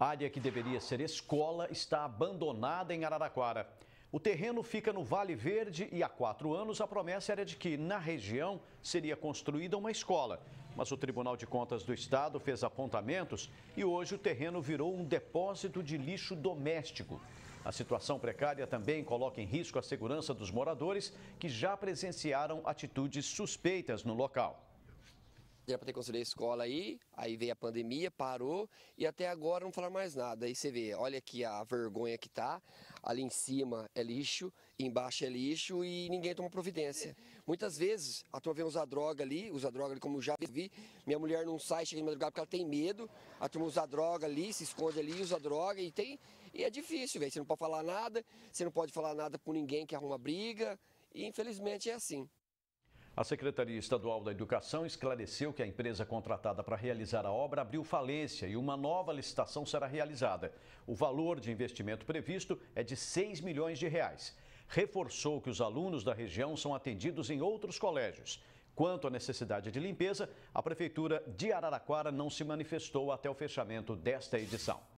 Área que deveria ser escola está abandonada em Araraquara. O terreno fica no Vale Verde e há quatro anos a promessa era de que, na região, seria construída uma escola. Mas o Tribunal de Contas do Estado fez apontamentos e hoje o terreno virou um depósito de lixo doméstico. A situação precária também coloca em risco a segurança dos moradores que já presenciaram atitudes suspeitas no local. Era para ter construído a escola aí, aí veio a pandemia, parou e até agora não falar mais nada. Aí você vê, olha aqui a vergonha que tá, ali em cima é lixo, embaixo é lixo e ninguém toma providência. Muitas vezes a turma vem usar droga ali, usa droga ali como já vi, minha mulher não sai, chega de madrugada porque ela tem medo, a turma usa droga ali, se esconde ali, usa droga e tem... E é difícil, velho, você não pode falar nada, você não pode falar nada com ninguém que arruma briga e infelizmente é assim. A Secretaria Estadual da Educação esclareceu que a empresa contratada para realizar a obra abriu falência e uma nova licitação será realizada. O valor de investimento previsto é de 6 milhões de reais. Reforçou que os alunos da região são atendidos em outros colégios. Quanto à necessidade de limpeza, a Prefeitura de Araraquara não se manifestou até o fechamento desta edição.